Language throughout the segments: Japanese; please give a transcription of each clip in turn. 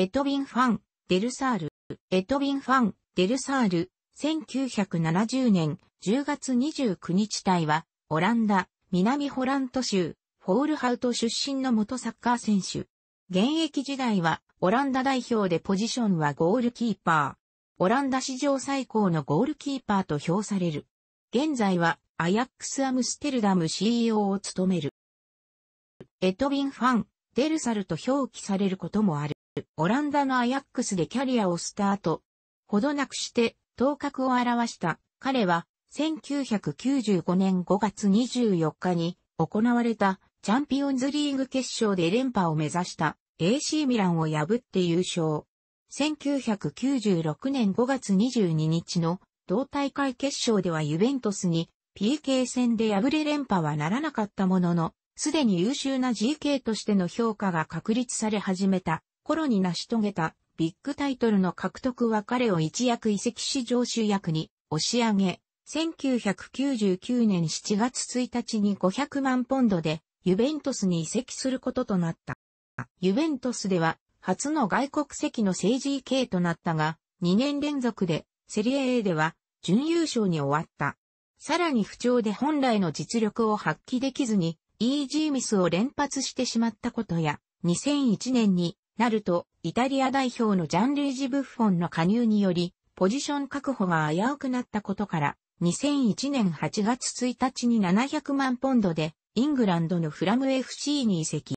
エトヴィン・ファン、デルサール。エトヴィン・ファン、デルサール。1970年10月29日隊は、オランダ、南ホラント州、フォールハウト出身の元サッカー選手。現役時代は、オランダ代表でポジションはゴールキーパー。オランダ史上最高のゴールキーパーと評される。現在は、アヤックスアムステルダム CEO を務める。エトヴィン・ファン、デルサルと表記されることもある。オランダのアヤックスでキャリアをスタート。ほどなくして頭角を現した彼は1995年5月24日に行われたチャンピオンズリーグ決勝で連覇を目指した AC ミランを破って優勝。1996年5月22日の同大会決勝ではユベントスに PK 戦で敗れ連覇はならなかったものの、すでに優秀な GK としての評価が確立され始めた頃に成し遂げたビッグタイトルの獲得は彼を一躍移籍市場主役に押し上げ、1999年7月1日に500万ポンドでユベントスに移籍することとなった。ユベントスでは初の外国籍の政治系となったが、2年連続でセリエ A では準優勝に終わった。さらに不調で本来の実力を発揮できずに、イージーミスを連発してしまったことや、2001年になると、イタリア代表のジャンルージ・ブッフォンの加入により、ポジション確保が危うくなったことから、2001年8月1日に700万ポンドで、イングランドのフラム FC に移籍。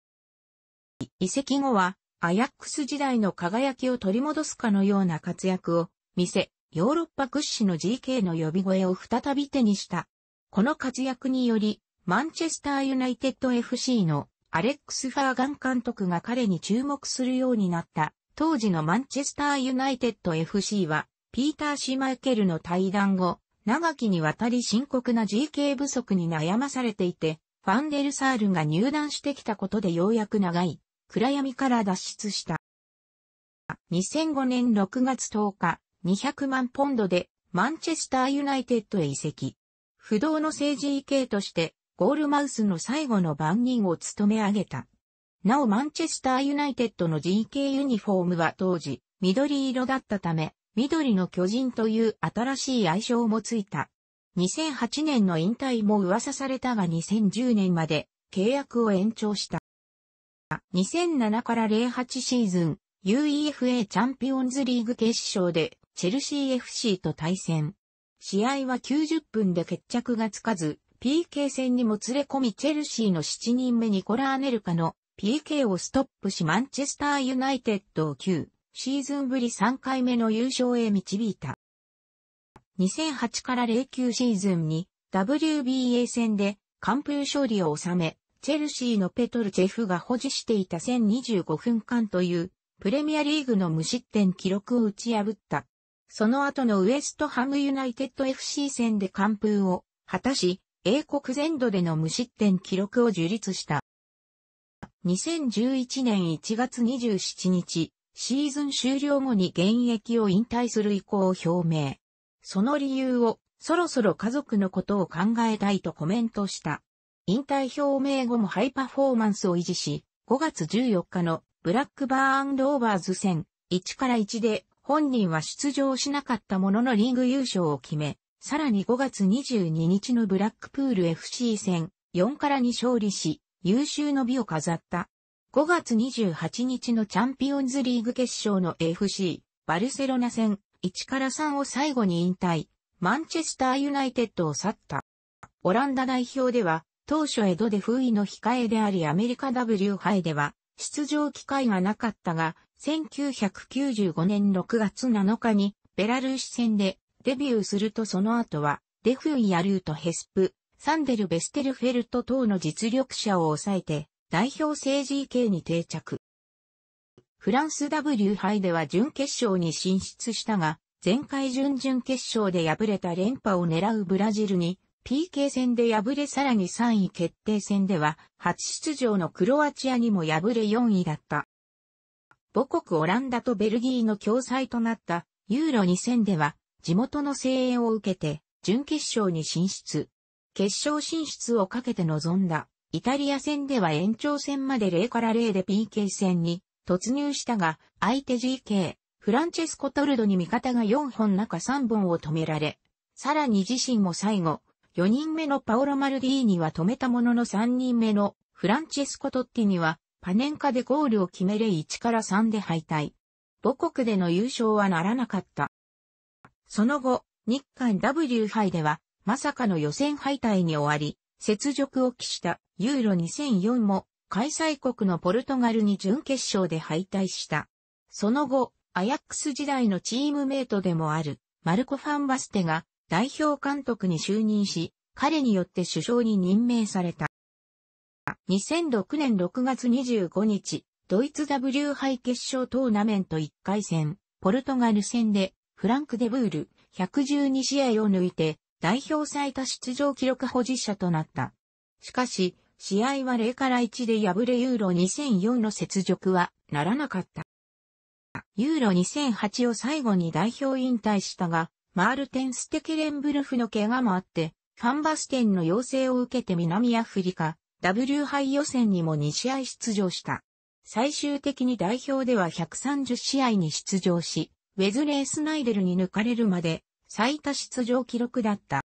移籍後は、アヤックス時代の輝きを取り戻すかのような活躍を見せ、ヨーロッパ屈指の GK の呼び声を再び手にした。この活躍により、マンチェスターユナイテッド FC のアレックス・ファーガン監督が彼に注目するようになった。当時のマンチェスター・ユナイテッド FC は、ピーター・シマイケルの対談後、長きにわたり深刻な GK 不足に悩まされていて、ファンデルサールが入団してきたことでようやく長い暗闇から脱出した。2005年6月10日、200万ポンドでマンチェスターユナイテッドへ移籍。不動の政治 EK としてゴールマウスの最後の番人を務め上げた。なおマンチェスターユナイテッドの GK ユニフォームは当時緑色だったため、緑の巨人という新しい愛称もついた。2008年の引退も噂されたが2010年まで契約を延長した。2007から08シーズン UEFA チャンピオンズリーグ決勝でチェルシー FC と対戦。試合は90分で決着がつかず、PK 戦にもつれ込みチェルシーの7人目ニコラ・アネルカの PK をストップしマンチェスターユナイテッドを9シーズンぶり3回目の優勝へ導いた。2008から09シーズンに WBA 戦で完封勝利を収め、チェルシーのペトルチェフが保持していた1025分間というプレミアリーグの無失点記録を打ち破った。その後のウエストハムユナイテッド FC 戦で完封を果たし、英国全土での無失点記録を樹立した。2011年1月27日、シーズン終了後に現役を引退する意向を表明。その理由を、そろそろ家族のことを考えたいとコメントした。引退表明後もハイパフォーマンスを維持し、5月14日のブラックバーンローバーズ戦1から1で本人は出場しなかったもののリーグ優勝を決め、さらに5月22日のブラックプール FC 戦4から2勝利し、優秀の美を飾った。5月28日のチャンピオンズリーグ決勝の FC バルセロナ戦1から3を最後に引退、マンチェスターユナイテッドを去った。オランダ代表では、当初江戸で封印の控えでありアメリカ W 杯では、出場機会がなかったが、1995年6月7日に、ベラルーシ戦でデビューするとその後は、デフンやルート・ヘスプ、サンデル・ベステルフェルト等の実力者を抑えて、代表政治系に定着。フランス W 杯では準決勝に進出したが、前回準々決勝で敗れた連覇を狙うブラジルに、PK 戦で敗れさらに3位決定戦では、初出場のクロアチアにも敗れ4位だった。母国オランダとベルギーの共催となったユーロ2000では地元の声援を受けて、準決勝に進出。決勝進出をかけて臨んだ、イタリア戦では延長戦まで0から0で PK 戦に突入したが、相手 GK、フランチェスコ・トルドに味方が4本中3本を止められ、さらに自身も最後、4人目のパオロ・マルディーニは止めたものの3人目のフランチェスコ・トッティには、パネンカでゴールを決めれ1から3で敗退。母国での優勝はならなかった。その後、日韓 W 杯では、まさかの予選敗退に終わり、雪辱を期したユーロ2004も開催国のポルトガルに準決勝で敗退した。その後、アヤックス時代のチームメイトでもあるマルコ・ファンバステが代表監督に就任し、彼によって首相に任命された。2006年6月25日、ドイツ W 杯決勝トーナメント1回戦、ポルトガル戦でフランク・デブール、112試合を抜いて、代表最多出場記録保持者となった。しかし、試合は0から1で敗れユーロ2004の雪辱はならなかった。ユーロ2008を最後に代表引退したが、マールテン・ステケレンブルフの怪我もあって、ファンバステンの要請を受けて南アフリカ、W 杯予選にも2試合出場した。最終的に代表では130試合に出場し、ウェズレー・スナイデルに抜かれるまで最多出場記録だった。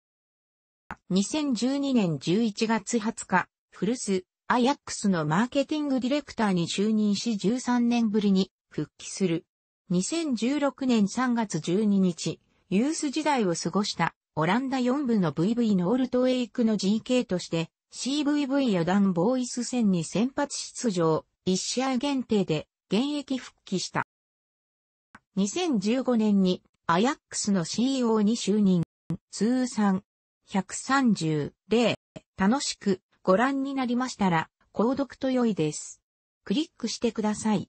2012年11月20日、フルス、アヤックスのマーケティングディレクターに就任し13年ぶりに復帰する。2016年3月12日、ユース時代を過ごしたオランダ4部の VV ノールトエイクの GK として CVV ダンボーイス戦に先発出場、1試合限定で現役復帰した。2015年にアヤックスの CEO に就任。通算130例楽しくご覧になりましたら購読と良いです。クリックしてください。